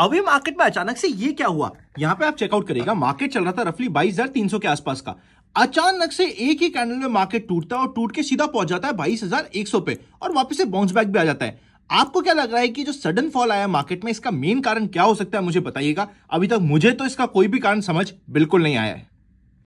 अभी मार्केट में अचानक से ये क्या हुआ यहां पे आप चेकआउट करेगा मार्केट चल रहा था रफली बाईस हजार तीन सौ के आसपास का अचानक से एक ही कैंडल में मार्केट टूटता है और टूट के सीधा पहुंच जाता है बाईस हजार एक सौ पे और वापस से बाउंस बैक भी आ जाता है आपको क्या लग रहा है कि जो सडन फॉल आया मार्केट में इसका मेन कारण क्या हो सकता है मुझे बताइएगा अभी तक मुझे तो इसका कोई भी कारण समझ बिल्कुल नहीं आया है